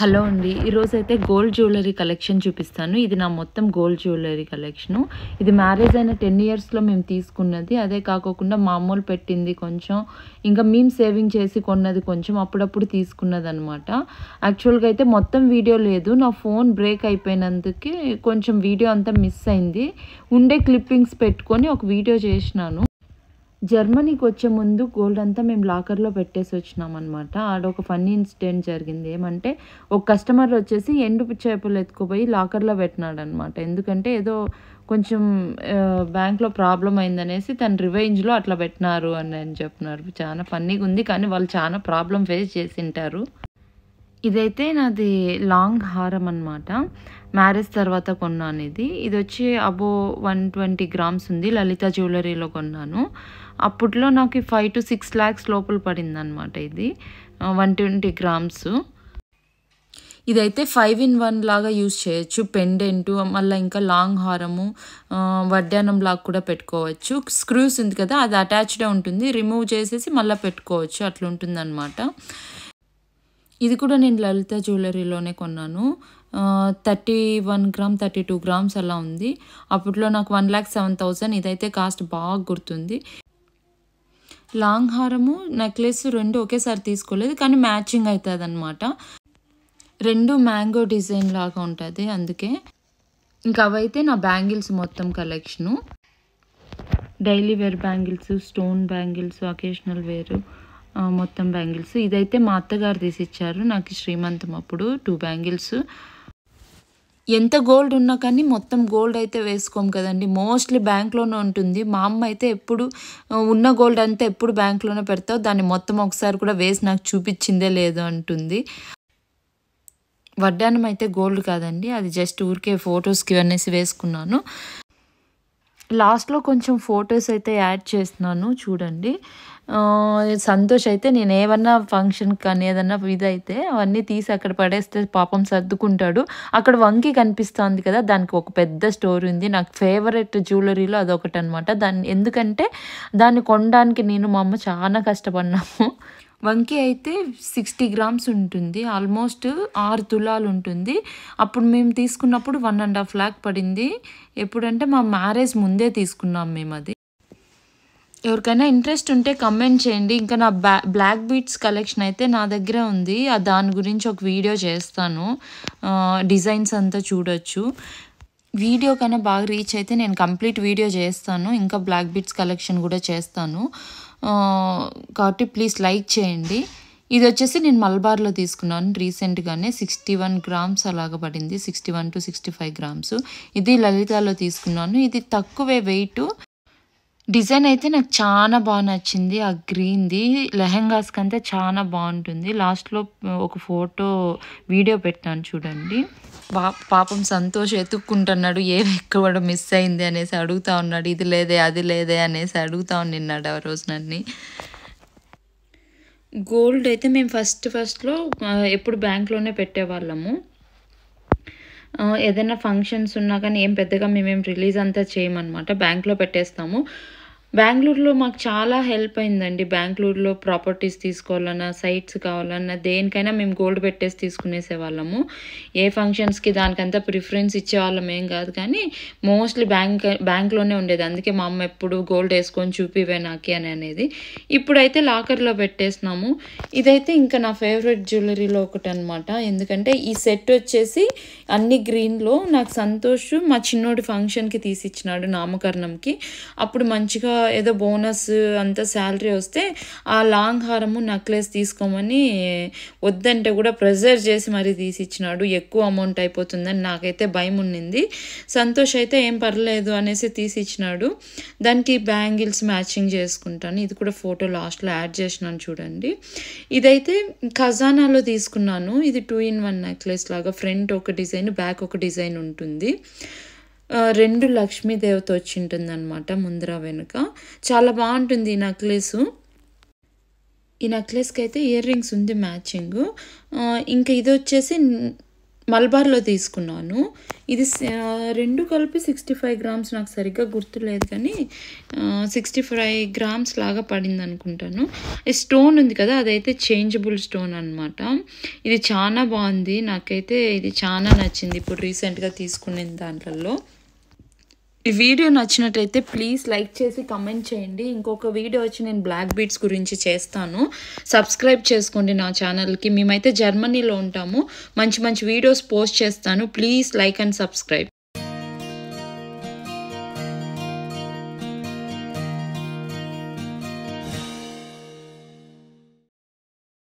hello అండి ఈరోజు అయితే గోల్డ్ జ్యువెలరీ కలెక్షన్ చూపిస్తాను ఇది నా మొత్తం గోల్డ్ జ్యువెలరీ కలెక్షను ఇది మ్యారేజ్ అయిన టెన్ ఇయర్స్లో మేము తీసుకున్నది అదే కాకోకుండా మా పెట్టింది కొంచెం ఇంకా మేము సేవింగ్ చేసి కొన్నది కొంచెం అప్పుడప్పుడు తీసుకున్నది అనమాట యాక్చువల్గా అయితే మొత్తం వీడియో లేదు నా ఫోన్ బ్రేక్ అయిపోయినందుకే కొంచెం వీడియో అంతా మిస్ అయింది ఉండే క్లిప్పింగ్స్ పెట్టుకొని ఒక వీడియో చేసినాను జర్మనీకి వచ్చే ముందు గోల్డ్ అంతా మేము లాకర్లో పెట్టేసి వచ్చినాం అనమాట ఆడ ఒక ఫన్నీ ఇన్సిడెంట్ జరిగింది ఏమంటే ఒక కస్టమర్ వచ్చేసి ఎండు చేపలు ఎత్తుకుపోయి లాకర్లో పెట్టినాడు అనమాట ఎందుకంటే ఏదో కొంచెం బ్యాంక్లో ప్రాబ్లం అయిందనేసి తన రివెంజ్లో అట్లా పెట్టినారు అని అని చెప్పినారు చాలా ఫన్నీగా ఉంది కానీ వాళ్ళు చాలా ప్రాబ్లం ఫేస్ చేసి ఉంటారు ఇదైతే నాది లాంగ్ హారం అనమాట మ్యారేజ్ తర్వాత కొన్నాను ఇది ఇది వచ్చి అబో వన్ ట్వంటీ గ్రామ్స్ ఉంది లలిత జ్యువెలరీలో కొన్నాను అప్పట్లో నాకు ఫైవ్ టు సిక్స్ ల్యాక్స్ లోపల పడిందనమాట ఇది వన్ ట్వంటీ గ్రామ్స్ ఇదైతే ఫైవ్ ఇన్ వన్ లాగా యూజ్ చేయొచ్చు పెండెంట్ మళ్ళీ ఇంకా లాంగ్ హారము వడ్డానం లాగా కూడా పెట్టుకోవచ్చు స్క్రూస్ ఉంది కదా అది అటాచ్డ్ ఉంటుంది రిమూవ్ చేసేసి మళ్ళీ పెట్టుకోవచ్చు అట్లా ఉంటుందన్నమాట ఇది కూడా నేను లలిత జ్యువెలరీలోనే కొన్నాను thirty one gram thirty two grams అలా ఉంది అప్పట్లో నాకు వన్ ల్యాక్ సెవెన్ థౌసండ్ ఇదైతే కాస్ట్ బాగా గుర్తుంది లాంగ్ హారము నెక్లెస్ రెండు ఒకేసారి తీసుకోలేదు కానీ మ్యాచింగ్ అవుతుంది అనమాట రెండు మ్యాంగో డిజైన్ లాగా ఉంటుంది అందుకే ఇంకా అవైతే నా బ్యాంగిల్స్ మొత్తం collection daily wear bangles stone bangles occasional వేరు మొత్తం బ్యాంగిల్స్ ఇదైతే మా అత్తగారు తీసిచ్చారు నాకు శ్రీమంతం అప్పుడు టూ బ్యాంగిల్స్ ఎంత గోల్డ్ ఉన్నా కానీ మొత్తం గోల్డ్ అయితే వేసుకోం కదండి మోస్ట్లీ బ్యాంక్లోనే ఉంటుంది మా అమ్మ అయితే ఎప్పుడు ఉన్న గోల్డ్ అంతా ఎప్పుడు బ్యాంక్లోనే పెడతావు దాన్ని మొత్తం ఒకసారి కూడా వేసి నాకు చూపించిందే లేదు అంటుంది వడ్డానం అయితే గోల్డ్ కాదండి అది జస్ట్ ఊరికే ఫొటోస్కి అనేసి వేసుకున్నాను లాస్ట్లో కొంచెం ఫొటోస్ అయితే యాడ్ చేస్తున్నాను చూడండి సంతోష్ అయితే నేను ఏమన్నా ఫంక్షన్ కానీ ఏదన్నా ఇదైతే అవన్నీ తీసి అక్కడ పడేస్తే పాపం సర్దుకుంటాడు అక్కడ వంకి కనిపిస్తుంది కదా దానికి ఒక పెద్ద స్టోరీ ఉంది నాకు ఫేవరెట్ జ్యువెలరీలో అదొకటి అనమాట దాన్ని ఎందుకంటే దాన్ని కొనడానికి నేను మా అమ్మ చాలా కష్టపడినాము వంకాయ అయితే సిక్స్టీ గ్రామ్స్ ఉంటుంది ఆల్మోస్ట్ ఆరు తులాలు ఉంటుంది అప్పుడు మేము తీసుకున్నప్పుడు వన్ అండ్ హాఫ్ ల్యాక్ పడింది ఎప్పుడంటే మా మ్యారేజ్ ముందే తీసుకున్నాం మేము అది ఎవరికైనా ఇంట్రెస్ట్ ఉంటే కమెంట్ చేయండి ఇంకా నా బ్లా బ్లాక్ బీట్స్ కలెక్షన్ అయితే నా దగ్గర ఉంది దాని గురించి ఒక వీడియో చేస్తాను డిజైన్స్ అంతా చూడొచ్చు వీడియో కన్నా బాగా రీచ్ అయితే నేను కంప్లీట్ వీడియో చేస్తాను ఇంకా బ్లాక్ బీట్స్ కలెక్షన్ కూడా చేస్తాను కాబట్టి ప్లీజ్ లైక్ చేయండి ఇది వచ్చేసి నేను మల్బార్లో తీసుకున్నాను రీసెంట్గానే సిక్స్టీ వన్ గ్రామ్స్ అలాగ పడింది sixty one to sixty five grams ఇది లలితాలో తీసుకున్నాను ఇది తక్కువే వెయిట్ డిజైన్ అయితే నాకు చాలా బాగా నచ్చింది ఆ గ్రీన్ది లెహెంగాస్కి కంటే చాలా బాగుంటుంది లాస్ట్లో ఒక ఫోటో వీడియో పెట్టాను చూడండి పా పాపం సంతోష్ ఎత్తుక్కుంటున్నాడు ఏమి ఎక్కువ మిస్ అయింది అనేసి అడుగుతా ఉన్నాడు ఇది లేదే అది లేదే అనేసి అడుగుతా నిన్నాడు ఆ రోజు నన్ను గోల్డ్ అయితే మేము ఫస్ట్ ఫస్ట్లో ఎప్పుడు బ్యాంక్లోనే పెట్టేవాళ్ళము ఏదైనా ఫంక్షన్స్ ఉన్నా కానీ ఏం పెద్దగా మేమేం రిలీజ్ అంతా చేయమన్నమాట బ్యాంక్లో పెట్టేస్తాము బెంగళూరులో మాకు చాలా హెల్ప్ అయిందండి బెంగళూరులో ప్రాపర్టీస్ తీసుకోవాలన్నా సైట్స్ కావాలన్నా దేనికైనా మేము గోల్డ్ పెట్టేసి తీసుకునేసే వాళ్ళము ఏ ఫంక్షన్స్కి దానికంతా ప్రిఫరెన్స్ ఇచ్చేవాళ్ళం ఏం కాదు కానీ మోస్ట్లీ బ్యాంక్ బ్యాంక్లోనే ఉండేది అందుకే మా అమ్మ ఎప్పుడు గోల్డ్ వేసుకొని చూపివే నాకి అని అనేది ఇప్పుడైతే లాకర్లో పెట్టేసినాము ఇదైతే ఇంకా నా ఫేవరెట్ జ్యువెలరీలో ఒకటి అనమాట ఎందుకంటే ఈ సెట్ వచ్చేసి అన్ని గ్రీన్లో నాకు సంతోష్ మా చిన్నోడి ఫంక్షన్కి తీసిచ్చినాడు నామకరణంకి అప్పుడు మంచిగా ఏదో బోనస్ అంత శాలరీ వస్తే ఆ లాంగ్ హారము నెక్లెస్ తీసుకోమని వద్దంటే కూడా ప్రెజర్ చేసి మరీ తీసిచ్చినాడు ఎక్కువ అమౌంట్ అయిపోతుందని నాకైతే భయం ఉండింది సంతోష్ అయితే ఏం పర్లేదు అనేసి తీసిచ్చినాడు దానికి బ్యాంగిల్స్ మ్యాచింగ్ చేసుకుంటాను ఇది కూడా ఫోటో లాస్ట్లో యాడ్ చేసినాను చూడండి ఇదైతే ఖజానాలో తీసుకున్నాను ఇది టూ ఇన్ వన్ నెక్లెస్ లాగా ఫ్రంట్ ఒక డిజైన్ బ్యాక్ ఒక డిజైన్ ఉంటుంది రెండు లక్ష్మీదేవత వచ్చి ఉంటుంది అనమాట ముందర వెనుక చాలా బాగుంటుంది ఈ నెక్లెస్ ఈ నెక్లెస్కి అయితే ఇయర్ రింగ్స్ ఉంది మ్యాచింగ్ ఇంకా ఇది వచ్చేసి మల్బార్లో తీసుకున్నాను ఇది రెండు కలిపి సిక్స్టీ ఫైవ్ గ్రామ్స్ నాకు సరిగ్గా గుర్తులేదు కానీ సిక్స్టీ ఫైవ్ గ్రామ్స్ లాగా పడింది అనుకుంటాను ఈ స్టోన్ ఉంది కదా అదైతే చేంజబుల్ స్టోన్ అనమాట ఇది చాలా బాగుంది నాకైతే ఇది చాలా నచ్చింది ఇప్పుడు రీసెంట్గా తీసుకునే దాంట్లో ఈ వీడియో నచ్చినట్టయితే ప్లీజ్ లైక్ చేసి కమెంట్ చేయండి ఇంకొక వీడియో వచ్చి నేను బ్లాక్ బీట్స్ గురించి చేస్తాను సబ్స్క్రైబ్ చేసుకోండి నా ఛానల్కి మేమైతే జర్మనీలో ఉంటాము మంచి మంచి వీడియోస్ పోస్ట్ చేస్తాను ప్లీజ్ లైక్ అండ్ సబ్స్క్రైబ్